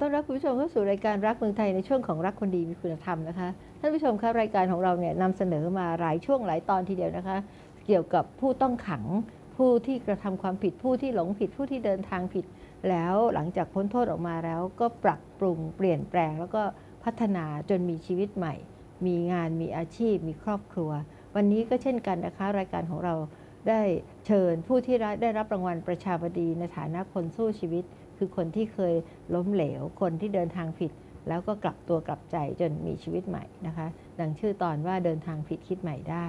ต้อนรับคุณผู้ชมเข้าสู่รายการรักเมืองไทยในช่วงของรักคนดีมีคุณธรรมนะคะท่านผู้ชมคะรายการของเราเนี่ยนำเสนอมาหลายช่วงหลายตอนทีเดียวนะคะ เกี่ยวกับผู้ต้องขังผู้ที่กระทำความผิดผู้ที่หลงผิดผู้ที่เดินทางผิด แล้วหลังจากพ้นโทษออกมาแล้ว ก็ปรับปรุงเปลี่ยนแปลงแล้วก็พัฒนาจนมีชีวิตใหม่ มีงานมีอาชีพมีครอบครัว วันนี้ก็เช่นกันนะคะ รายการของเราได้เชิญผู้ที่ได้รับรางวัลประชาบดีในฐานะคนสู้ชีวิตคือคนที่เคยล้มเหลวคนที่เดินทางผิด แล้วก็กลับตัวกลับใจจนมีชีวิตใหม่นะคะ ดังชื่อตอนว่าเดินทางผิดคิดใหม่ได้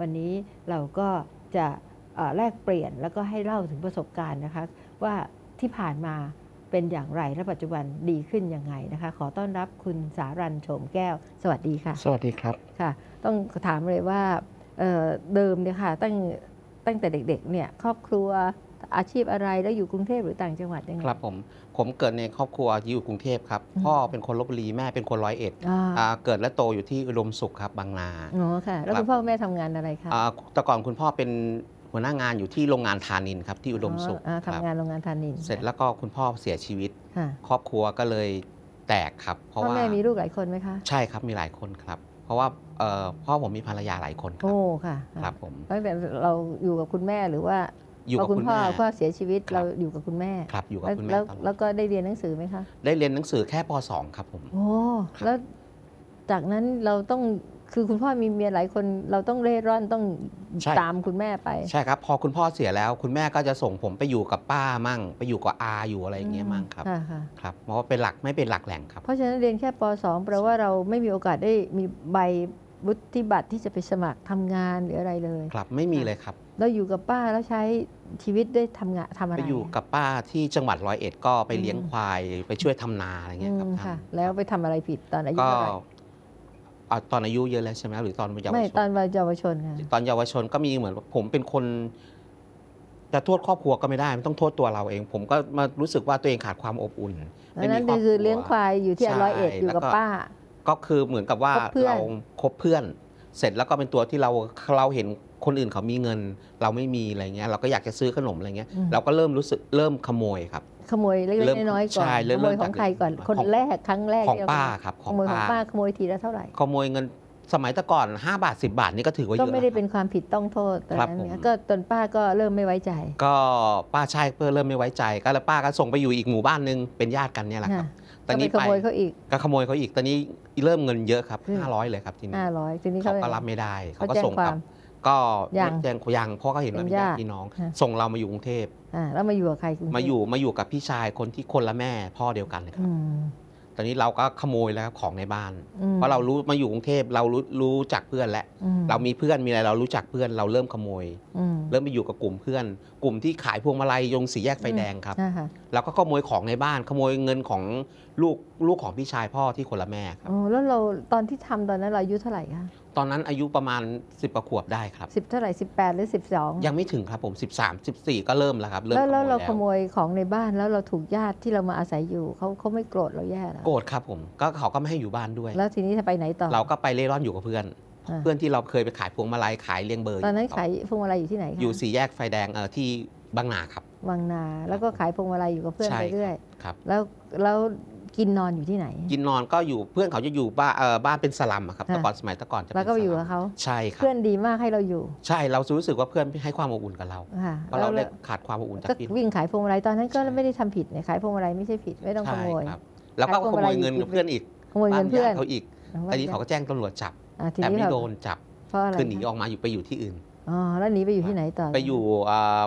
วันนี้เราก็จะแลกเปลี่ยนแล้วก็ให้เล่าถึงประสบการณ์นะคะ ว่าที่ผ่านมาเป็นอย่างไรและปัจจุบันดีขึ้นยังไงนะคะ ขอต้อนรับคุณสารันโฉมแก้ว สวัสดีค่ะ สวัสดีครับค่ะ ต้องถามเลยว่าเเดิมเนี่ยค่ะตั้งตั้งแต่เด็กๆเนี่ยครอบครัวอาชีพอะไรแล้วอยู่กรุงเทพหรือต่างจังหวัดยังไงครับผมผมเกิดในครอบครัวอยู่กรุงเทพครับ พ่อเป็นคนลบบุรีแม่เป็นคนร้อยเอ็ดเกิดและโตอยู่ที่อุดมสุขครับบางนาอ๋อค่ะแล้วคุณพ่อแม่ทำงานอะไรคะแต่ก่อนคุณพ่อเป็นหัวหน้างานอยู่ที่โรงงานทานินครับที่อุดมสุขทำงานโรงงานทานิน เสร็จแล้วก็คุณพ่อเสียชีวิตครอบครัวก็เลยแตกครับ เพราะว่าแม่มีลูกหลายคนไหมคะใช่ครับมีหลายคนครับ เพราะว่าพ่อผมมีภรรยาหลายคนครับโอ้ค่ะครับผมตั้งแต่เราอยู่กับคุณแม่หรือว่าอยู่กับคุณพ่อ่อเสียชีวิตเราอยู่กับคุณแม่ครับ อยู่กับคุณแม่แล้วก็ได้เรียนหนังสือไหมคะได้เรียนหนังสือแค่ป .2 ครับผมโอ้แล้วจากนั้นเราต้องคือคุณพ่อมีเมียหลายคน เราต้องเร่ร่อนต้องตามคุณแม่ไปใช่ครับ พอคุณพ่อเสียแล้วคุณแม่ก็จะส่งผมไปอยู่กับป้ามั่ง ไปอยู่กับอาอยู่อะไรอย่างเงี้ยมั่งครับครับ เพราะว่าเป็นหลักไม่เป็นหลักแหล่งครับเพราะฉะนั้นเรียนแค่ป .2 แปลว่าเราไม่มีโอกาสได้มีใบวุฒิบัตรที่จะไปสมัครทำงานหรืออะไรเลย ครับไม่มีเลยครับเราอยู่กับป้า แล้วใช้ชีวิตได้ทำงานทำอะไรไปอยู่กับป้าที่จังหวัดร้อยเอ็ดก็ไปเลี้ยงควายไปช่วยทำนาอะไรเงี้ยครับค่ะแล้วไปทำอะไรผิดตอนอายุก็เท่าไหร่อตอนอายุเยอะแล้วใช่ไหมหรือตอนเยาวไม่ตอนเยาวชน ค่ะตอนเยาวชนก็มีเหมือนผมเป็นคนจะโทษครอบครัวก็ไม่ได้ไม่ต้องโทษตัวเราเอง ผมก็มารู้สึกว่าตัวเองขาดความอบอุ่นนั้นคือเลี้ยงควายอยู่ที่ร้อยเอ็ดอยู่กับป้าก็คือเหมือนกับว่าเเราคบเพื่อนเสร็จแล้วก็เป็นตัวที่เราเราเห็นคนอื่นเขามีเงินเราไม่มีอะไรเงี้ยเราก็อยากจะซื้อขนมอะไรเงี้ยเราก็เริ่มรู้สึกเริ่มขโมยครับขโมยเล็กๆน้อยๆก่อนใช่ขโมยของใครก่อนคนแรกครั้งแรกของป้าครับของโมยของป้าขโมยทีละเท่าไหร่ ขโมยเงินสมัยตะก่อน 5 บาท 10 บาทนี่ก็ถือว่าเยอะก็ไม่ได้เป็นความผิดต้องโทษตอนนั้น่ก็จนป้าก็เริ่มไม่ไว้ใจ ก็ป้าชายเพื่อเริ่มไม่ไว้ใจก็แล้วป้าก็ส่งไปอยู่อีกหมู่บ้านหนึงเป็นญาติกันเนี่ยแหละครับอนนี้ไปขโมยเขาอีกก็ขโมยเขาอีก ตอนนี้เริ่มเงินเยอะครับ500 เลยครับทีนี้ห้าร้อยทีนี้เขาก็รับไม่ได้เขาก็ส่งกลับ ก็แจ้งยังเพราะเขาเห็นว่าเป็นญาติพี่น้อง ส่งเรามาอยู่กรุงเทพแล้วมาอยู่กับใครมาอยู่มาอยู่กับพี่ชายคนที่คนละแม่พ่อเดียวกันเลยครับ ตอนนี้เราก็ขโมยแล้วของในบ้าน เพราะเรารู้มาอยู่กรุงเทพเรารู้รู้จักเพื่อนแล้วเรามีเพื่อนมีอะไรเรารู้จักเพื่อน เราเริ่มขโมย เริ่มไปอยู่กับกลุ่มเพื่อนกลุ่มที่ขายพวงมาลัยยงสีแยกไฟแดงครับ แล้วก็ขโมยของในบ้านขโมยเงินของลูก ลูกของพี่ชายพ่อที่คนละแม่ครับอ๋อแล้วเราตอนที่ทำตอนนั้นเราอายุเท่าไหร่คะตอนนั้นอายุประมาณ 10กว่าขวบได้ครับสิบเท่าไหร่สิบแปดหรือสิบสองยังไม่ถึงครับผม 13 14ก็เริ่มแล้วครับเริ่มแล้วแล้วเราขโมยของในบ้านแล้วเราถูกญาติที่เรามาอาศัยอยู่เขาเขาไม่โกรธเราแย่หรอโกรธครับผมก็เขาก็ไม่ให้อยู่บ้านด้วย แล้วทีนี้จะไปไหนต่อเราก็ไปเล่ร่อนอยู่กับเพื่อน เพื่อนที่เราเคยไปขายพวงมาลัยขายเลียงเบอร์ ตอนนั้นขายพวงมาลัยอยู่ที่ไหนอยู่สี่แยกไฟแดงเออที่บางนาครับบางนาแล้วก็ขายพวงมาลัยอยู่กับเพื่อนไปเรื่อยครับแล้วแล้วกินนอนอยู่ที่ไหน กินนอนก็อยู่เพื่อนเขาจะอยู่บ้านเออบ้านเป็นสลัมครับแต่ก่อนสมัยแต่ก่อนจะแล้วก็อยู่กับเขาใช่ครับเพื่อนดีมากให้เราอยู่ ใช่เรารู้สึกว่าเพื่อนให้ความอบอุ่นกับเราเพราะเราขาดความอบอุ่นจากที่วิ่งขายพวงมาลัยตอนนั้นก็ไม่ได้ทำผิดขายพวงมาลัยไม่ใช่ผิดไม่ต้องขโมยแล้วก็ขโมยเงินเพื่อนอีกขโมยเงินเพื่อนเขาอีกอันนี้เขาก็แจ้งตำรวจจับแต่ไม่โดนจับคือหนีออกมาอยู่ไปอยู่ที่อื่นอ๋อแล้วหนีไปอยู่ที่ไหนต่อไปอยู่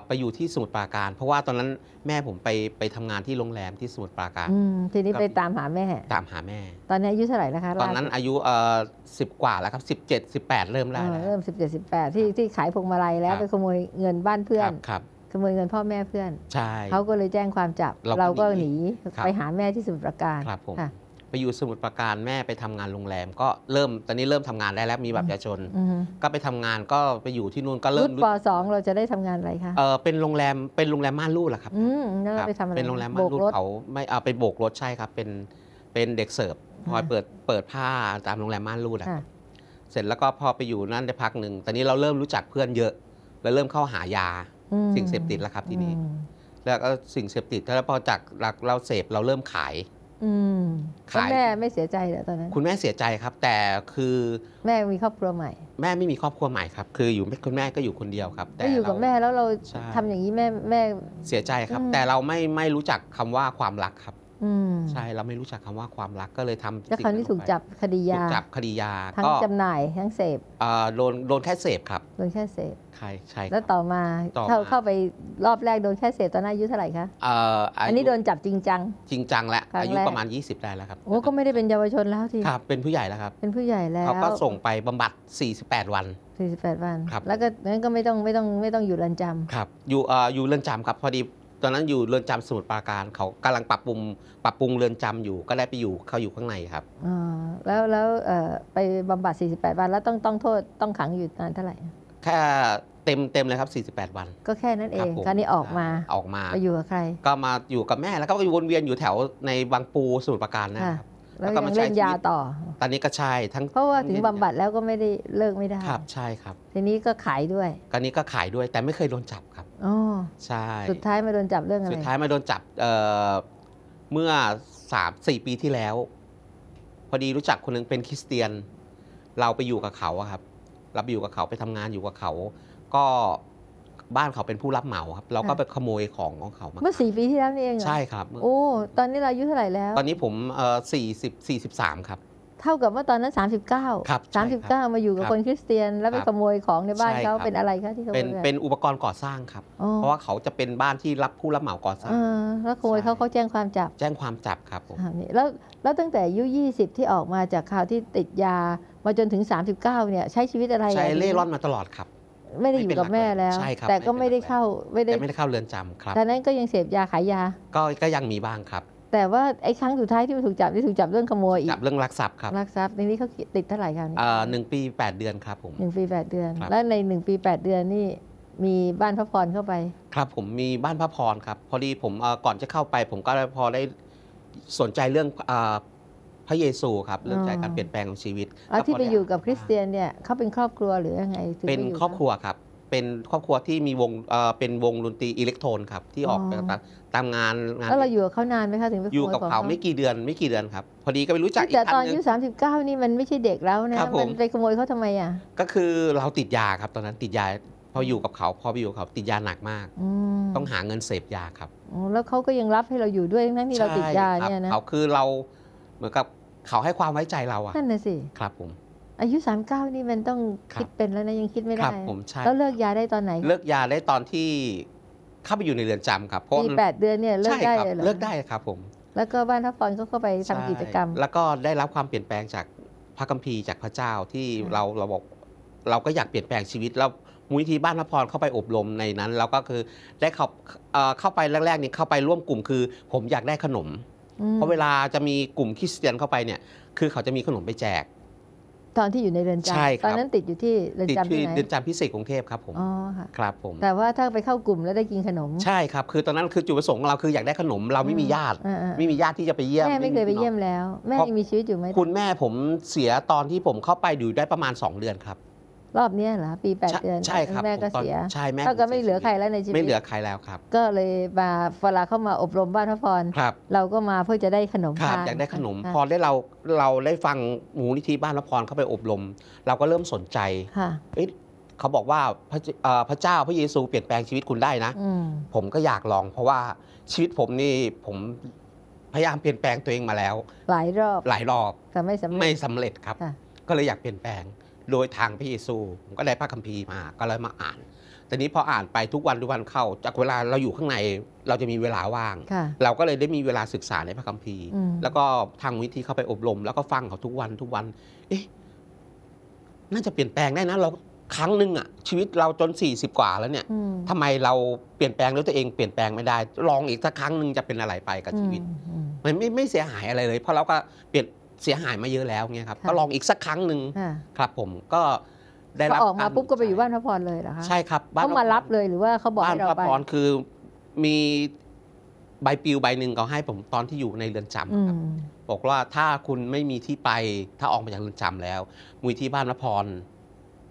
ไปอยู่ที่สมุทรปราการ เพราะว่าตอนนั้นแม่ผมไปไปทำงานที่โรงแรมที่สมุทรปราการทีนี้ไปตามหาแม่ ตามหาแม่ ตอนนี้อายุเท่าไหร่นะคะตอนนั้นอายุสิบกว่าแล้วครับสิบเจ็ดสิบแปดเริ่มแล้วเริ่มสิบเจ็ดสิบแปดที่ที่ขายพวงมาลัยแล้วไปขโมยเงินบ้านเพื่อนครับขโมยเงินพ่อแม่เพื่อนใช่เขาก็เลยแจ้งความจับเราก็หนีไปหาแม่ที่สมุทรปราการครับผมไปอยู่สมุทรปราการแม่ไปทำงานโรงแรม ก็เริ่มตอนนี้เริ่มทำงานได้แล้วมีบัตรประชาชน ก็ไปทำงานก็ไปอยู่ที่นู่นก็เริ่มรุ่นปสองเราจะได้ทำงานอะไรคะเออเป็นโรงแรมเป็นโรงแรมม่านรูดแหละครับอืมไปทำอะไรเป็นโรงแรมม่านรูดเขาไม่เอาไปโบกรถใช่ครับ เป็นเป็นเด็กเสิร์ฟพอยเปิดเปิดผ้าตามโรงแรมม่านรูดอะเสร็จแล้วก็พอไปอยู่นั่นได้พักหนึ่งตอนนี้เราเริ่มรู้จักเพื่อนเยอะ แล้วเริ่มเข้าหายา สิ่งเสพติดแล้วครับทีนี้ แล้วก็สิ่งเสพติดแล้วพอจากเราเสพเราเริ่มขายคุณแม่ไม่เสียใจเหรอตอนนั้น คุณแม่เสียใจครับ แต่คือแม่มีครอบครัวใหม่ แม่ไม่มีครอบครัวใหม่ครับ คืออยู่คุณแม่ก็อยู่คนเดียวครับ แต่อยู่กับแม่แล้วเราทำอย่างนี้แม่แม่เสียใจครับ แต่เราไม่ไม่รู้จักคำว่าความรักครับใช่เราไม่รู้จักคำว่าความรักก็เลยทำแล้วคนที่ถูกจับคดียาถูกจับคดียาทั้งจำหน่ายทั้งเสพโดนโดนแค่เสพครับโดนแค่เสพใช่ใช่แล้วต่อมาเข้าเข้าไปรอบแรกโดนแค่เสพตอนอายุเท่าไหร่คะอันนี้โดนจับจริงจังจริงจังแล้วอายุประมาณ 20 ได้แล้วครับโอ้ก็ไม่ได้เป็นเยาวชนแล้วทีครับเป็นผู้ใหญ่แล้วครับเป็นผู้ใหญ่แล้วเขาก็ส่งไปบำบัด48 วัน48วัน แล้วก็นั้นก็ไม่ต้องไม่ต้องไม่ต้องอยู่เรือนจำครับอยู่อยู่เรือนจำครับพอดีตอนนั้นอยู่เรือนจำสมุทรปราการเขากำลังปรับปรุงปรับปรุงเรือนจำอยู่ก็ได้ไปอยู่เขาอยู่ข้างในครับอแล้วแล้วไปบำบัด48 วัน แล้วต้องต้องโทษต้องขังอยู่นานเท่าไหร่แค่เต็มเต็มเลยครับ48 วัน ก็แค่นั้นเองการนี้ออกมาออกมาไปอยู่กับใคร ก็มาอยู่กับแม่ แล้วก็วนเวียนอยู่แถวในบางปูสมุทรปราการนะครับแล้วก็มาใช้ยาต่อ ตอนนี้ก็ใช่ทั้งเพราะว่าถึงบำบัดแล้วก็ไม่ได้เลิกไม่ได้ครับ ใช่ครับ ทีนี้ก็ขายด้วยการนี้ก็ขายด้วยแต่ไม่เคยโดนจับครับใช่สุดท้ายมาโดนจับเรื่องอะไรสุดท้ายมาโดนจับเมื่อสามสี่ปีที่แล้ว พอดีรู้จักคนนึงเป็นคริสเตียน เราไปอยู่กับเขาครับเราไปอยู่กับเขาไปทำงานอยู่กับเขา ก็บ้านเขาเป็นผู้รับเหมาครับเราก็ไปขโมยของของเขามาเมื่อสี่ปีที่แล้วนี่เองใช่ครับ โอ้ตอนนี้เราอายุเท่าไหร่แล้ว ตอนนี้ผมสี่สิบสี่สิบสามครับเท่ากับว่าตอนนั้น 39ครับ39 มาอยู่กับคนคริสเตียนแล้วไปขโมยของในบ้านเขาเป็นอะไรคะที่ขาเป็นเป็นอุปกรณ์ก่อสร้างครับ เพราะว่าเขาจะเป็นบ้านที่รับผู้รับเหมาก่อสร้างแล้วขโมยเขาเขาแจ้งความจับ แจ้งความจับครับผมแล้วแล้วตั้งแต่อายุ 20 ที่ออกมาจากข่าวที่ติดยา มาจนถึง 39 เนี่ยใช้ชีวิตอะไรใช้เล่ร่อนมาตลอดครับ ไม่ได้อยู่กับแม่แล้ว แต่ก็ไม่ได้เข้าไม่ได้ไม่ได้เข้าเรือนจำครับแต่นนั้นก็ยังเสพยาขายยา ก็ก็ยังมีบ้างครับแต่ว่าไอ้ครั้งสุดท้ายที่มถูกจับที่ถูกจับเรื่องขโมยอีกจับเรื่องลักทรัพย์ครับลักทรัพย์ในนี้เขาติดเท่าไหร่ครับหนึ่งปีแปดเดือนครับผมหนึ่งปีแปดเดือน แล้วในหนึ่งปีแปดเดือนนี่มีบ้านพระพรเข้าไป ครับผมมีบ้านพระพรครับพอดีผมก่อนจะเข้าไปผมก็พอได้สนใจเรื่องพระเยซูครับเรื่องใจการเปลี่ยนแปลงของชีวิตแล้วที่ไปอยู่กับคริสเตียนเนี่ยเขาเป็นครอบครัวหรือยังไงเป็นครอบครัวครับเป็นครอบครัวที่มีวงเป็นวงดนตรีอิเล็กโทรนครับที่ออกไปตามตามงานงานแล้วเราอยู่กับเขานานไหมคะถึงไปอยู่กับเขาไม่กี่เดือนไม่กี่เดือนครับ พอดีก็ไปรู้จักอีกแต่ตอท่านนอานึงยุสามสิบเก้านี่ มันไม่ใช่เด็กแล้วนะมันไปขโมยเขาทำไมอ่ะก็คือเราติดยาครับตอนนั้นติดยาพออยู่กับเขาพอไปอยู่กับเขา ติดยาหนักมากอต้องหาเงินเสพยาครับแล้วเขาก็ยังรับให้เราอยู่ด้วยทั้งที่เราติดยาเนี่ยนะเขาคือเราเหมือนกับเขาให้ความไว้ใจเราอะนั่นน่ะสิครับผมอายุ 39 นี่มันต้องคิดเป็นแล้วนะยังคิดไม่ได้ผมใช่แล้วเลิกยาได้ตอนไหน เลิกยาได้ตอนที่เข้าไปอยู่ในเรือนจำครับเพราะมีแปดเดือนเนี่ยเลิกได้เลยเหรอเลิกได้ครับผมแล้วก็บ้านทัพฟอนก็เข้าไปทำกิจกรรมแล้วก็ได้รับความเปลี่ยนแปลงจากพระคัมภีร์จากพระเจ้าที่เราเราบอกเราก็อยากเปลี่ยนแปลงชีวิตแล้วมูลนิธิบ้านพระพรเข้าไปอบรมในนั้นแล้วก็คือได้เข้าเข้าไปแรกๆนี่เข้าไปร่วมกลุ่มคือ ผมอยากได้ขนม เพราะเวลาจะมีกลุ่มคริสเตียนเข้าไปเนี่ยคือเขาจะมีขนมไปแจกตอนที่อยู่ในเรือนจใช่ครับำตอนนั้นติดอยู่ที่เรือนจำที่ไหนเรือนจำพิเศษกรุงเทพครับผม อ๋อค่ะ ครับผม แต่ว่าถ้าไปเข้ากลุ่มแล้วได้กินขนม ใช่ครับ คือตอนนั้นคือจุดประสงค์ของเราคืออยากได้ขนมเราไม่มีญาติ ไม่มีญาติที่จะไปเยี่ยม แม่ไม่เคยไปเยี่ยมแล้ว แม่ยังมีชีวิตอยู่ไหม คุณแม่ผมเสียตอนที่ผมเข้าไปอยู่ได้ประมาณ 2 เดือนครับรอบนี้เหรอปีแปดเดือนใช่ครับแม่ก็เสียใช่แม่ก็ไม่เหลือใครแล้วในชีวิตไม่เหลือใครแล้วครับ ก็เลยมาเวลาเข้ามาอบรมบ้านพระพร เราก็มาเพื่อจะได้ขนมครับ อยากได้ขนมพอได้เราเราได้ฟังมูลนิธิบ้านพระพรเข้าไปอบรม เราก็เริ่มสนใจเขาบอกว่าพระเจ้าพระเยซูเปลี่ยนแปลงชีวิตคุณได้นะ ผมก็อยากลองเพราะว่าชีวิตผมนี่ผมพยายามเปลี่ยนแปลงตัวเองมาแล้วหลายรอบหลายรอบแต่ไม่สำเร็จไม่สเร็จครับ ก็เลยอยากเปลี่ยนแปลงโดยทางพระเยซูผมก็ได้พระคัมภีร์มา ก็เลยมาอ่านแต่นี้พออ่านไปทุกวันทุกวันเข้าจากเวลาเราอยู่ข้างในเราจะมีเวลาว่าง เราก็เลยได้มีเวลาศึกษาในพระคัมภีร์ แล้วก็ทางวิธีเข้าไปอบรม แล้วก็ฟังเขาทุกวันทุกวัน เอ๊ะน่าจะเปลี่ยนแปลงได้นะเราครั้งหนึ่งอะชีวิตเราจน 40 กว่าแล้วเนี่ยทำไมเราเปลี่ยนแปลงแล้วตัวเองเปลี่ยนแปลงไม่ได้ลองอีกสักครั้งหนึ่งจะเป็นอะไรไปกับชีวิต มันไม่ไม่เสียหายอะไรเลยเพราะเราก็เปลี่ยนเสียหายมาเยอะแล้วเนี่ยครับก็ลองอีกสักครั้งหนึ่งครับผมก็ได้รับออกมาปุ๊บก็ไปอยู่บ้านพระพรเลยเหรอคะใช่ครับบ้ามารับเลยหรือว่าเขาบอกให้เราไปบ้านพระพรคือมีใบปลิวใบหนึ่งเขาให้ผมตอนที่อยู่ในเรือนจำครับบอกว่าถ้าคุณไม่มีที่ไปถ้าออกมาจากเรือนจำแล้วม่ยที่บ้านพระพร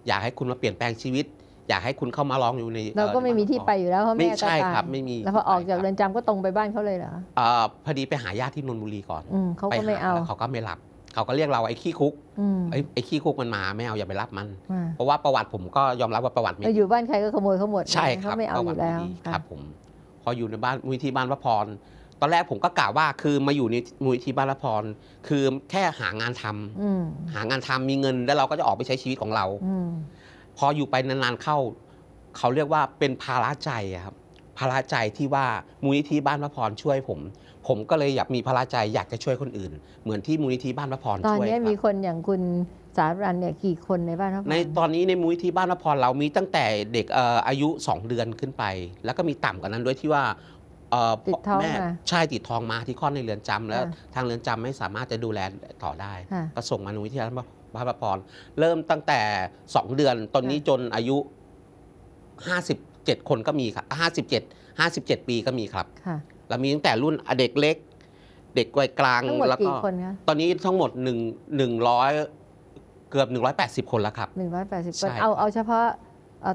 อยากให้คุณมาเปลี่ยนแปลงชีวิตอยากให้คุณเข้ามา ร้องอยู่ในเราก็ไม่มีที่ไปอยู่แล้ว เพราะแม่ไม่ใช่ครับไม่มีแล้วพอออกจากเรือนจำก็ตรงไปบ้านเขาเลยเหรอพอดีไปหาญาติที่นนทบุรีก่อนเขาก็ไม่เอาเขาก็ไม่รับเขาก็เรียกเราไอ้ขี้คุกไอ้ขี้คุกมันมาไม่เอาอย่าไปรับมันเพราะว่าประวัติผมก็ยอมรับว่าประวัติไม่อยู่บ้านใครก็ขโมยเขาหมดใช่ครับไม่เอาอยู่แล้วครับผม พออยู่ในบ้านมูลที่บ้านพระพรตอนแรกผมก็กล่าวว่าคือมาอยู่ในมูลที่บ้านพระพรคือแค่หางานทำหางานทำมีเงิน แล้วเราก็จะออกไปใช้ชีวิตของเราพออยู่ไปนานๆเข้าเขาเรียกว่าเป็นภาระใจครับ ภาระใจที่ว่ามูลนิธิบ้านพระพรช่วยผม ผมก็เลยอยากมีภาระใจอยากจะช่วยคนอื่นเหมือนที่มูลนิธิบ้านพระพรช่วยตอนนี้มีคนอย่างคุณสารันเนี่ยกี่คนในบ้านพระพรในตอนนี้ในมูลนิธิบ้านพระพรเรามีตั้งแต่เด็กอายุ2เดือนขึ้นไป แล้วก็มีต่ำกว่านั้นด้วยที่ว่าติดทองมาใช่ติดทองมาที่ข้อในเรือนจำแล้ว ทางเรือนจำไม่สามารถจะดูแลต่อได้ก็ส่งมามูลนิธิบ้านพระภาพพรเริ่มตั้งแต่ 2 เดือนตอนนี้จนอายุ 57คนก็มีครับ57 57 ปีก็มีครับค่ะแล้วมีตั้งแต่รุ่นเด็กเล็ก เด็กวัยกลางแล้วก็ตอนนี้ทั้งหมด1 100เกือบ 180 คนแล้วครับ 180คนเอาเอาเฉพาะ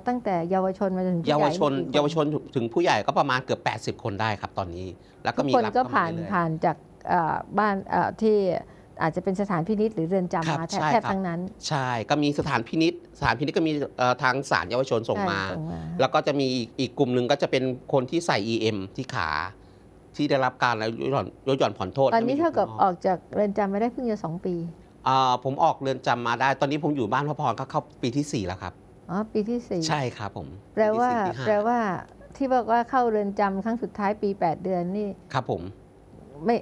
ตั้งแต่เยาวชนมาถึงเยาวชน เยาวชนถึงผู้ใหญ่ก็ประมาณเกือบ80 คนได้ครับตอนนี้แล้วก็มีคนก็ผ่านผ่านจากบ้านที่อาจจะเป็นสถานพินิษหรือเรือนจำมาแทบทั้งนั้น ใช่ ก็มีสถานพินิษสถานพินิษก็มีทางสารเยาวชนส่งมา แล้วก็จะมีอีกกลุ่มหนึ่งก็จะเป็นคนที่ใส่ EM ที่ขา ที่ได้รับการล้วย่อนย่อนผ่อนโทษ ตอนนี้เท่ากับออกจากเรือนจำมาได้เพิ่งจะสองปี ผมออกเรือนจำมาได้ ตอนนี้ผมอยู่บ้านพระพรก็เข้าปีที่4แล้วครับ อ๋อ ปีที่สี่ใช่ครับผมแปลว่าแปลว่าที่บอกว่าเข้าเรือนจำครั้งสุดท้ายปี 8 เดือนนี่ ครับผม ไม่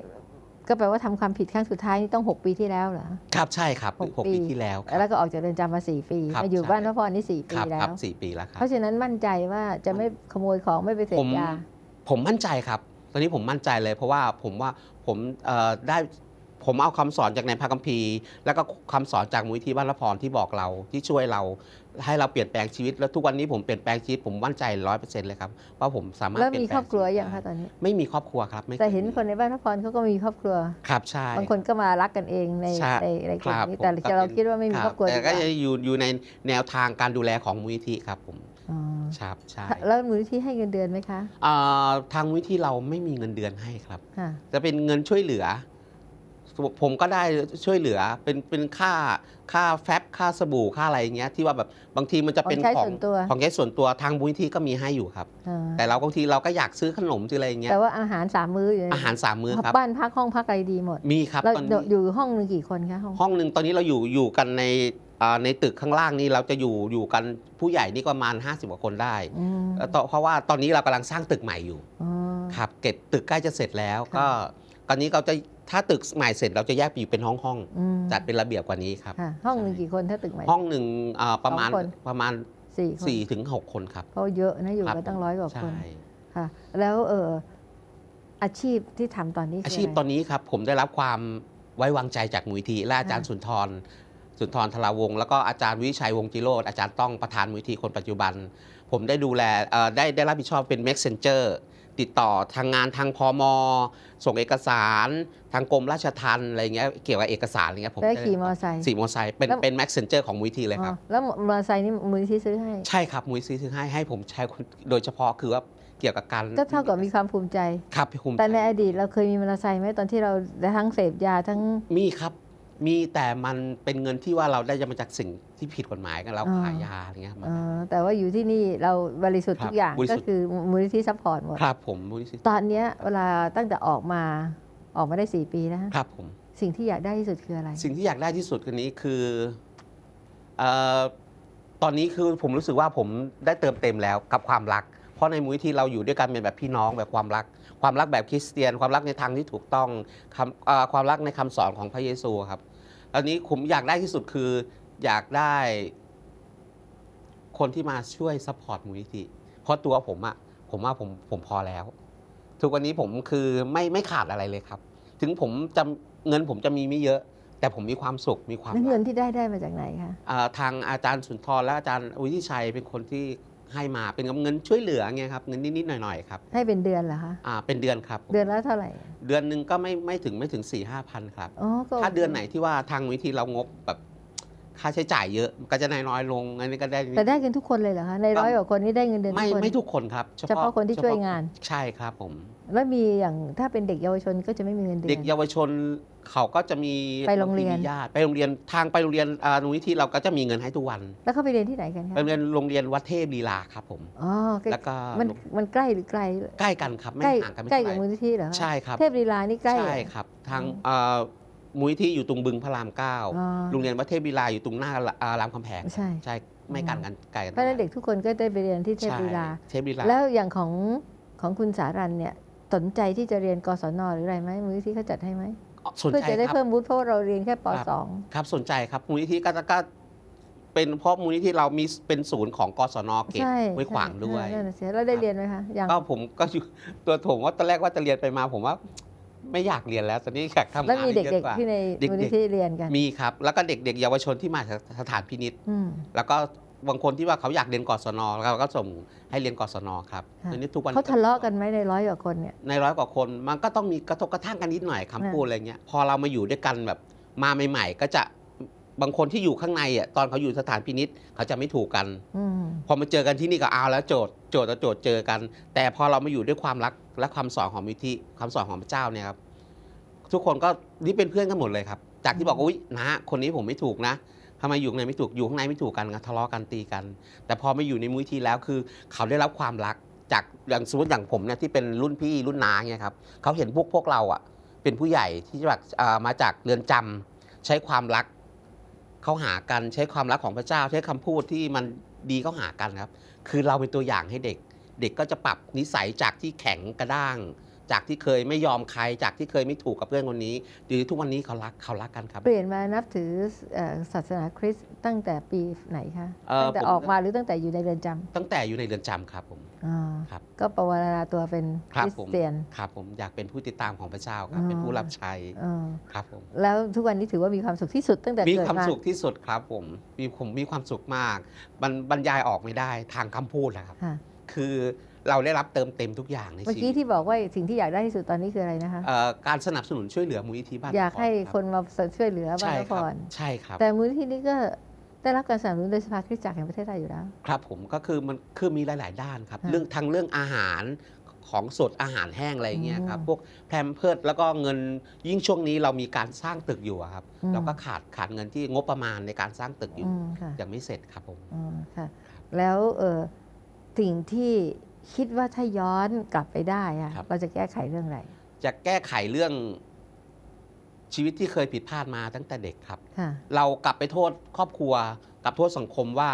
ก็แปลว่าทำความผิดครั้งสุดท้ายนี่ต้อง 6 ปีที่แล้วเหรอครับใช่ครับหกปีที่แล้วแล้วก็ออกจากเรือนจำมา 4 ปีมาอยู่บ้านพระพรนี่4ปีแล้วสี่ปีแล้วเพราะฉะนั้นมั่นใจว่าจะไม่ขโมยของไม่ไปเสพยา ผมมั่นใจครับ ตอนนี้ผมมั่นใจเลย เพราะว่าผมว่าผมได้ผมเอาคำสอนจากในพระคัมภีร์แล้วก็คำสอนจากมูลทิ่บ้านละพรที่บอกเราที่ช่วยเราให้เราเปลี่ยนแปลงชีวิตแล้วทุกวันนี้ผมเปลี่ยนแปลงชีวิตผมมั่นใจร้อยเปอร์เซ็นต์เลยครับว่าผมสามารถเปลี่ยนแปลง้วมีครอบครัวอย่างคะตอนนี้ไม่มีครอบครัวครับแต่เห็นคนในบ้านละพรเขาก็มีครอบครัวครับใช่บางคนก็มารักกันเองในในในกลุ่มนี้แต่เราคิดว่าไม่มีครอบครัวแต่ก็จะอยู่อยู่ในแนวทางการดูแลของมูลทิครับผมครับใช่แล้วมูลิธิให้เงินเดือนไหมคะทางมูลิธิเราไม่มีเงินเดือนให้ครับ จะเป็นเงินช่วยเหลือผมก็ได้ช่วยเหลือเป็นเป็นค่าค่าแฟบค่าสบู่ค่าอะไรอย่างเงี้ยที่ว่าแบบบางทีมันจะเป็นของของใช้ส่วนตัวทางบุญที่ก็มีให้อยู่ครับแต่เราบางทีเราก็อยากซื้อขนมหรืออะไรอย่างเงี้ยแต่ว่าอาหารสามมื้ออยู่ อาหารสามมื้อครับบ้านพักห้องพักอะไรดีหมด มีครับเราอยู่ห้องหนึ่งกี่คนคะห้องห้องนึงตอนนี้เราอยู่อยู่กันในในตึกข้างล่างนี่เราจะอยู่อยู่กันผู้ใหญ่นี่ ประมาณ 50กว่าคนได้เพราะว่าตอนนี้เรากำลังสร้างตึกใหม่อยู่ครับ เก็บตึกใกล้จะเสร็จแล้วก็ตอนนี้เราจะถ้าตึกใหม่เสร็จเราจะแยกไปอยู่เป็นห้องห้องจัดเป็นระเบียบกว่านี้ครับห้องหนึ่งกี่คนถ้าตึกใหม่ห้องหนึ่งประมาณประมาณสี่ถึงหกคนครับก็เยอะนะอยู่ก็ตั้งร้อยกว่าคนค่ะแล้วเอออาชีพที่ทำตอนนี้อาชีพตอนนี้ครับผมได้รับความไว้วางใจจากมูลทีและอาจารย์สุนทร สุนทรธราวงศ์แล้วก็อาจารย์วิชัยวงจิโรธอาจารย์ต้องประธานมูลทีคนปัจจุบัน ผมได้ดูแลได้ได้รับผิดชอบเป็นม m เซนเจอร์ติดต่อทางงานทางพมส่งเอกสารทางกรมราชทัณฑ์อะไรเงี้ยเกี่ยวกับเอกสารอะไรเงี้ยผมได้ขี่มอเตอร์ไซค์สี่มอเตอร์ไซค์เป็นเป็นแม็กซ์เซนเจอร์ของมูลทีเลยครับ แล้วมอเตอร์ไซค์นี่มูลทีซื้อให้ ใช่ครับมูลทีซื้อให้ ให้ผมใช้โดยเฉพาะคือว่า เกี่ยวกับการก็เท่ากับมีความภูมิใจ ครับภูมิใจ แต่ในอดีต เราเคยมีมอเตอร์ไซค์ไหมตอนที่เราทั้งเสพยาทั้งมีครับมีแต่มันเป็นเงินที่ว่าเราได้มาจากสิ่งที่ผิดกฎหมายกันเราขายยาอะไรเงี้ยมัอแต่ว่าอยู่ที่นี่เราบริสุทธิ์ทุกอย่างก็คือมูลนิธิซัพพอร์ตหมดครับผมมูลนิธิตอนเนี้ยเวลาตั้งแต่ออกมาออกมาได้สี่ปีนะครับผมสิ่งที่อยากได้ที่สุดคืออะไร สิ่งที่อยากได้ที่สุดคือนี้คือตอนนี้คือผมรู้สึกว่าผมได้เติมเต็มแล้วกับความรักเพราะในมูลที่เราอยู่ด้วยกันเป็นแบบพี่น้องแบบความรัก ความรักแบบคริสเตียน ความรักในทางที่ถูกต้องคความรักในคำสอนของพระเยซูครับอันนี้ผมอยากได้ที่สุดคืออยากได้คนที่มาช่วยซัพพอร์ตมูลนิธิเพราะตัวผมอะผมว่าผมผมพอแล้ว ทุกวันนี้ผมคือไม่ไม่ขาดอะไรเลยครับ ถึงผมจะเงินผมจะมีไม่เยอะ แต่ผมมีความสุขมีความเงินที่ได้ได้มาจากไหนคะะทางอาจารย์สุนทรและอาจารย์วิทิชัย เป็นคนที่ให้มาเป็นเงินช่วยเหลือไงครับ เงินนิดๆหน่อยๆครับให้เป็นเดือนเหรอคะอ่าเป็นเดือนครับ เดือนละเท่าไหร่ เดือนหนึ่งก็ไม่ไม่ถึงไม่ถึง4ี่ห้าพันครับถ้าเดือนไหนที่ว่าทางวิธีเรางบแบบ ค่าใช้จ่ายเยอะก็จะนายน้อยลงอันนี้ก็ได้แต่ได้เงินทุกคนเลยเหรอคะในร้อยกว่าคนนี้ได้เงินเดือนไม่ไม่ทุกคนครับเฉพาะคนที่ช่วยงาน ใช่ครับผมแล้วมีอย่างถ้าเป็นเด็กเยาวชนก็จะไม่มีเงินเดือนเด็กเยาวชนเขาก็จะมีไปโรงเรียนญาติไปโรงเรียนทางไปโรงเรียนอ่ามูลนิธิเราก็จะมีเงินให้ทุกวัน แล้วเขาไปเรียนที่ไหนกันคะไปเรียนโรงเรียนวัดเทพลีลาครับผมอ๋อแล้วก็มันมันใกล้หรือไกลใกล้กันครับไม่ใกล้ห่างกันไม่ใกล้กับมูลนิธิเหรอใช่ครับ เทพลีลานี่ใกล้ใช่ครับ ทางอ่ามูลนิธิอยู่ตรงบึงพระรามเก้าโรงเรียนวัดเทพลีลาอยู่ตรงหน้าอ่ารามคำแหงใช่ใช่ไม่กันกันไกลกันเพราะนั้นเด็กทุกคนก็ได้ไปเรียนที่เทพลีลาเทพลีลาแล้วอย่างของของคุณสารันเนี่ยสนใจที่จะเรียนกศนหรืออะไรไหมมือที่เขาจัดให้ไหมสนใจเพื่อจะได้เพิ่มวุฒิเพราะเราเรียนแค่ป .2 ครับสนใจครับ มูลนิธิก็ก็ เป็นเพราะมูลนิธิเรามีเป็นศูนย์ของกศนเ็ตไว้ขวางด้วยเสียลราได้เรียนไหมคะก็ผมก็ตัวผมว่าตอนแรกว่าจะเรียนไปมาผมว่า ไม่อยากเรียนแล้วตอนนี้อยากทำงานแล้วมีเด็กๆที่ในมูลนิธิเรียนกัน มีครับ แล้วก็เด็กๆเยาวชนที่มาสถานพินิษฐ์แล้วก็บางคนที่ว่าเขาอยากเรียนกศนเราก็ส่งให้เรียนกศนครับอันนี้ทุกวันเขาทะเลาะกันไหมในร้อยกว่าคนเนี่ย ในร้อยกว่าคนมันก็ต้องมีกระทบกระทั่งกันนิดหน่อยคำพูดอะไรเงี้ย พอเรามาอยู่ด้วยกันแบบมาใหม่ ๆ ก็จะบางคนที่อยู่ข้างในอ่ะตอนเขาอยู่สถานพินิษเขาจะไม่ถูกกันอพอมาเจอกันที่นี่ก็เอาแล้วโจทย์โจทย์ต่อโจทย์เจอกัน แต่พอเรามาอยู่ด้วยความรักและความสอนของมิธิความสอนของพระเจ้าเนี่ยครับทุกคนก็นี่เป็นเพื่อนกันหมดเลยครับ จากที่บอกว่าอุ้ยนะคนนี้ผมไม่ถูกนะทำไมอยู่ข้างในไม่ถูกอยู่ข้างในไม่ถูกกันทะเลาะกันตีกัน แต่พอม่อยู่ในมุ้ยทีแล้วคือ เขาได้รับความรักจากอย่างสมมติอย่างผมเนี่ยที่เป็นรุ่นพี่รุ่นน้าเนี่ยครับ เขาเห็นพวกพวกเราอ่ะ เป็นผู้ใหญ่ที่แบบมาจากเรือนจำ ใช้ความรัก เขาหากันใช้ความรักของพระเจ้า ใช้คำพูดที่มันดีเขาหากันครับ คือเราเป็นตัวอย่างให้เด็ก เด็กก็จะปรับนิสัยจากที่แข็งกระด้างจากที่เคยไม่ยอมใครจากที่เคยไม่ถูกกับเพื่อนคนนี้หรือทุกวันนี้เขารักเขารักกันครับเปลี่ยนมานับถือศาสนาคริสต์ตั้งแต่ปีไหนคะตั้งแต่ออกมาหรือตั้งแต่อยู่ในเรือนจำ ตั้งแต่อยู่ในเรือนจำครับผมครับ ก็ประวารณาตัวเป็นคริสเตียนครับ ผมอยากเป็นผู้ติดตามของพระเจ้าครับเป็นผู้รับใช้ครับผมแล้วทุกวันนี้ถือว่ามีความสุขที่สุดตั้งแต่เกิดมามีความสุขที่สุดครับผมมีผมมีความสุขมากบรรยายออกไม่ได้ทางคำพูดนะครับคือเราได้รับเติมเต็มทุกอย่างในชีวิตเมื่อกี้ที่บอกว่าสิ่งที่อยากได้ที่สุดตอนนี้คืออะไรนะคะการสนับสนุนช่วยเหลือมูลนิธิบ้าน อยากให้คนมาช่วยเหลือบ้านพอรใช่ครับ แต่มูลนิธินี้ก็ ได้รับการสนับสนุนโดยสภาคริสตจักรแห่งประเทศไทยอยู่แล้ว ครับผมก็คือมันคือมีหลายๆด้านครับ เรื่องทางเรื่องอาหารของสดอาหารแห้งอะไรเงี้ยครับ พวกแพมเพิร์ดแล้วก็เงินยิ่งช่วงนี้เรามีการสร้างตึกอยู่ครับ เราก็ขาดขาดเงินที่งบประมาณในการสร้างตึกอยู่ยังไม่เสร็จครับผมค่ะแล้วสิ่งที่คิดว่าถ้าย้อนกลับไปได้อะเราจะแก้ไขเรื่องอะไร จะแก้ไขเรื่องชีวิตที่เคยผิดพลาดมาตั้งแต่เด็กครับเรากลับไปโทษครอบครัวกลับโทษสังคมว่า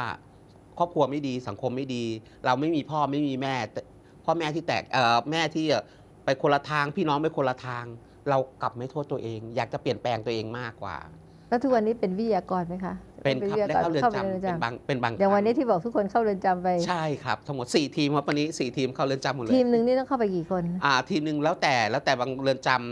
ครอบครัวไม่ดีสังคมไม่ดี เราไม่มีพ่อไม่มีแม่่พ่อแม่ที่แตกเอ่อแม่ที่ไปคนละทาง พี่น้องไปคนละทาง เรากลับไม่โทษตัวเอง อยากจะเปลี่ยนแปลงตัวเองมากกว่า แล้วทุกวันนี้เป็นวิทยากรไหมคะเป็นครับและเข้าเรือนจำเป็นบางเป็นบางอย่างวันนี้ที่บอกทุกคนเข้าเรือนจำไปใช่ครับทั้งหมด4ทีมครับวันนี้4ทีมเข้าเรือนจำหมดเลยทีมหนึ่งนี่ต้องเข้าไปกี่คนอ่าทีมหนึ่งแล้วแต่แล้วแต่บางเรือนจำ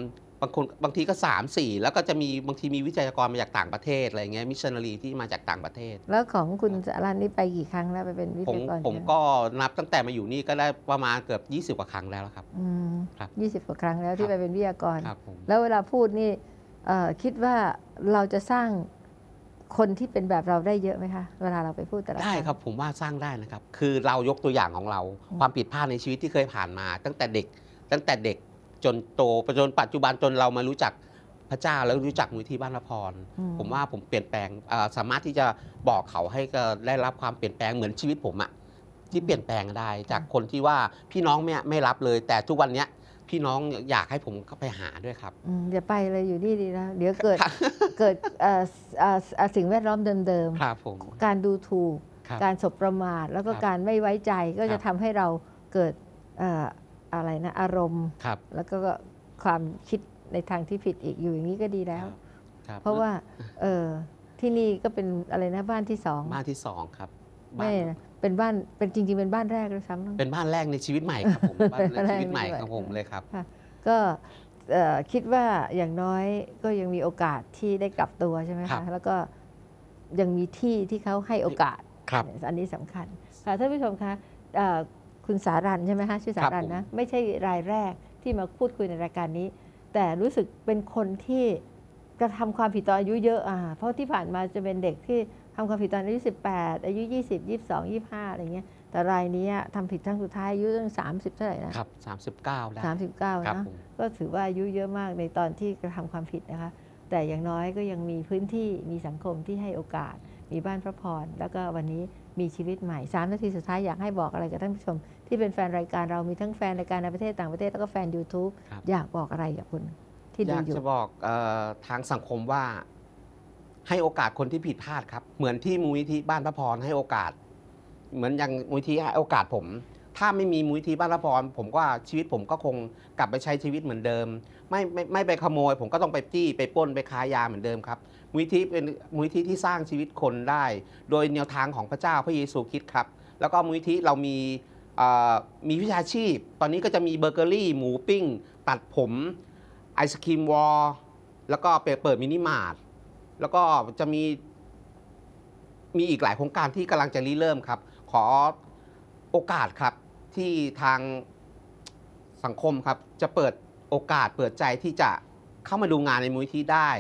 บางคนบางทีก็ 3 4แล้วก็จะมีบางทีมีวิจัยกรมาจากต่างประเทศอะไรเงี้ยมิชชันนารีที่มาจากต่างประเทศ แล้วของคุณจารันนี่ไปกี่ครั้งแล้วไปเป็นวิทยากรผมก็นับตั้งแต่มาอยู่นี่ก็ได้ประมาณเกือบ20 กว่าครั้งแล้วครับอืมครับยี่สิบกว่าครั้งแล้วที่ไปเป็นวิทยากรแล้วเวลาพูดนี่คิดว่าเราจะสร้างคนที่เป็นแบบเราได้เยอะไหมคะเวลาเราไปพูดแต่ละได้ครับผมว่าสร้างได้นะครับ คือเรายกตัวอย่างของเราความผิดพลาดในชีวิตที่เคยผ่านมา ตั้งแต่เด็กตั้งแต่เด็กจนโตจนปัจจุบันจนเรามารู้จักพระเจ้าแล้วรู้จักมูลที่บ้านละพร ผมว่าผมเปลี่ยนแปลงสามารถที่จะบอกเขาให้ได้รับความเปลี่ยนแปลงเหมือนชีวิตผมอะที่เปลี่ยนแปลงได้จากคนที่ว่าพี่น้องไม่ไม่รับเลยแต่ทุกวันเนี้ยพี่น้องอยากให้ผมก็ไปหาด้วยครับอย่าไปเลยอยู่นี่ดีแล้วเดี๋ยวเกิดเกิดสิ่งแวดล้อมเดิมมๆการดูถูก การสบประมาทแล้วก็การไม่ไว้ใจก็จะททำให้เราเกิดอะไรนะ อารมณ์แล้วก็ความคิดในทางที่ผิดอีกอยู่อย่างนี้ก็ดีแล้วเพราะว่าเออที่นี่ก็เป็นอะไรนะบ้านที่สองบ้านที่สองครับ ไม่นะเป็นบ้านเป็นจริง ๆ เป็นบ้านแรกเลยซ้ำเป็นบ้านแรกในชีวิตใหม่ครับผมบ้านในชีวิตใหม่ของผมเลยครับก็คิดว่าอย่างน้อยก็ยังมีโอกาสที่ได้กลับตัวใช่ไหมคะ แล้วก็ยังมีที่ที่เขาให้โอกาสอันนี้สำคัญค่ะท่านผู้ชมคะคุณสารันใช่ไหมคะชื่อสารันนะไม่ใช่รายแรกที่มาพูดคุยในรายการนี้ แต่รู้สึกเป็นคนที่กระทำความผิดต่ออายุเยอะอ่าเพราะที่ผ่านมาจะเป็นเด็กที่ทำความผิดตอนอายุปดอายุ 20 22 25 อะไรเงี้ยแต่รายนี้ทำผิดครั้งสุดท้าย อายุตั้ง30เท่าไหร่นะครับ39แล้ว39นะก็ถือว่าอายุเยอะมากในตอนที่กระทำความผิดนะคะแต่อย่างน้อยก็ยังมีพื้นที่มีสังคมที่ให้โอกาสมีบ้านพระพรแล้วก็วันนี้มีชีวิตใหม่3นาทีสุดท้ายอยากให้บอกอะไรกับท่านผู้ชม ที่เป็นแฟนรายการเรามีทั้งแฟนรายการในประเทศต่างประเทศ แล้วก็แฟน YouTube อยากบอกอะไรกับคุณ ที่ดูอยู่อยากจะบอกทางสังคมว่าให้โอกาสคนที่ผิดพลาดครับ เหมือนที่มูลนิธิบ้านพระพรให้โอกาส เหมือนอย่างมูลนิธิให้โอกาสผม ถ้าไม่มีมูลนิธิบ้านพระพรผมก็ชีวิตผมก็คงกลับไปใช้ชีวิตเหมือนเดิม ไม่ไม่ไปขโมยผมก็ต้องไปจี้ไปป้น ไปค้ายาเหมือนเดิมครับมูลนิธิเป็นมูลนิธิที่สร้างชีวิตคนได้ โดยแนวทางของพระเจ้าพระเยซูคริสต์ครับ แล้วก็มูลนิธิเรามีมีวิชาชีพ ตอนนี้ก็จะมีเบเกอรี่หมูปิ้งตัดผมไอศครีมวอลแล้วก็เปิดมินิมาร์ทแล้วก็จะมีมีอีกหลายโครงการที่กำลังจะริเริ่มครับ ขอโอกาสครับที่ทางสังคมครับจะเปิดโอกาสเปิดใจที่จะเข้ามาดูงานในมูลนิธิได้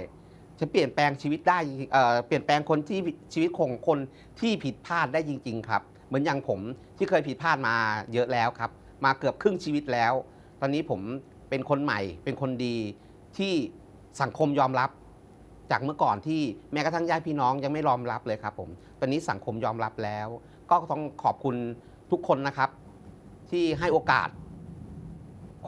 จะเปลี่ยนแปลงชีวิตได้เเปลี่ยนแปลงคนที่ชีวิตของคนที่ผิดพลาดได้จริง ๆ ครับ เหมือนอย่างผมที่เคยผิดพลาดมาเยอะแล้วครับ มาเกือบครึ่งชีวิตแล้ว ตอนนี้ผมเป็นคนใหม่ เป็นคนดีที่สังคมยอมรับจากเมื่อก่อนที่แม้กระทั่งญาติพี่น้องยังไม่ยอมรับเลยครับผม ตอนนี้สังคมยอมรับแล้วก็ต้องขอบคุณทุกคนนะครับที่ให้โอกาส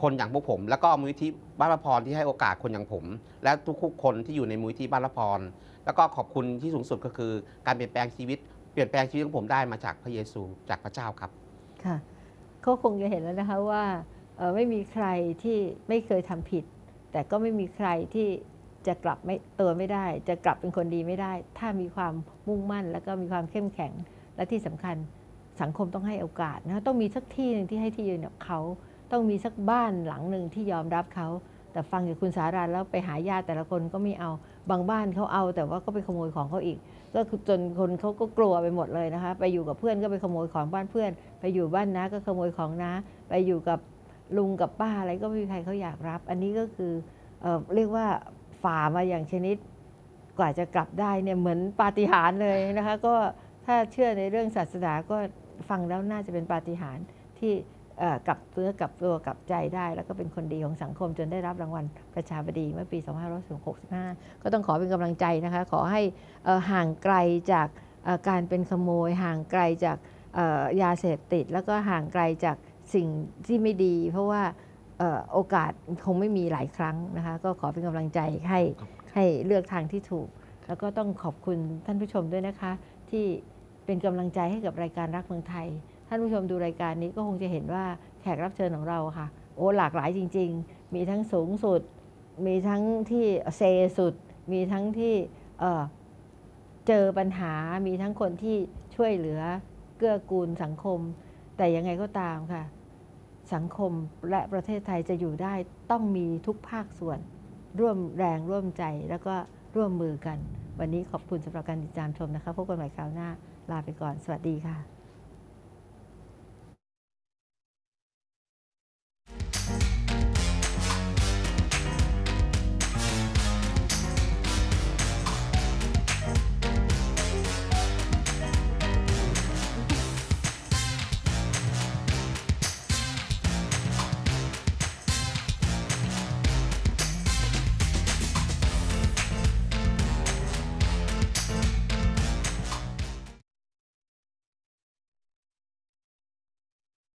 คนอย่างพวกผม แล้วก็มูลที่บ้านละพรที่ให้โอกาสคนอย่างผม และทุกๆคนที่อยู่ในมูลที่บ้านละพรแล้วก็ขอบคุณที่สูงสุดก็คือการเปลี่ยนแปลงชีวิตเปลี่ยนแปลงชีวิตของผมได้มาจากพระเยซูจากพระเจ้าครับค่ะก็คงจะเห็นแล้วนะคะว่าไม่มีใครที่ไม่เคยทำผิด แต่ก็ไม่มีใครที่จะกลับไม่ตัวไม่ได้ จะกลับเป็นคนดีไม่ได้ ถ้ามีความมุ่งมั่น แล้วก็มีความเข้มแข็ง และที่สำคัญสังคมต้องให้โอกาสนะต้องมีสักที่หนึ่งที่ให้ที่ยืนเขาต้องมีสักบ้านหลังหนึ่งที่ยอมรับเขา แต่ฟังจากคุณสารานแล้วไปหาญาติแต่ละคนก็ไม่เอาบางบ้านเขาเอาแต่ว่าก็ไปขโมยของเขาอีก ก็จนคนเขาก็กลัวไปหมดเลยนะคะ ไปอยู่กับเพื่อนก็ไปขโมยของบ้านเพื่อน ไปอยู่บ้านน้าก็ขโมยของน้าไปอยู่กับลุงกับป้าอะไรก็ไม่มีใครเขาอยากรับ อันนี้ก็คือเอเรียกว่าฝ่ามาอย่างชนิดกว่าจะกลับได้เนี่ยเหมือนปาฏิหาริย์เลยนะคะก็ถ้าเชื่อในเรื่องศาสนาก็ฟังแล้วน่าจะเป็นปาฏิหาริย์ที่กลับเนื้อกลับตัวกลับใจได้ แล้วก็เป็นคนดีของสังคมจนได้รับรางวัลประชาบดีเมื่อปี 2565 ก็ต้องขอเป็นกำลังใจนะคะ ขอให้ห่างไกลจากการเป็นขโมย ห่างไกลจากยาเสพติด แล้วก็ห่างไกลจากสิ่งที่ไม่ดี เพราะว่าโอกาสคงไม่มีหลายครั้งนะคะ ก็ขอเป็นกำลังใจให้ให้เลือกทางที่ถูก แล้วก็ต้องขอบคุณท่านผู้ชมด้วยนะคะ ที่เป็นกำลังใจให้กับรายการรักเมืองไทยท่านผู้ชมดูรายการนี้ก็คงจะเห็นว่าแขกรับเชิญของเราค่ะ โอ้หลากหลายจริง ๆ มีทั้งสูงสุด มีทั้งที่เซสุด มีทั้งที่เจอปัญหามีทั้งคนที่ช่วยเหลือเกื้อกูลสังคม แต่ยังไงก็ตามค่ะสังคมและประเทศไทยจะอยู่ได้ต้องมีทุกภาคส่วน ร่วมแรงร่วมใจแล้วก็ร่วมมือกัน วันนี้ขอบคุณสำหรับการติดตามชมนะคะ พบกันใหม่คราวหน้า ลาไปก่อนสวัสดีค่ะ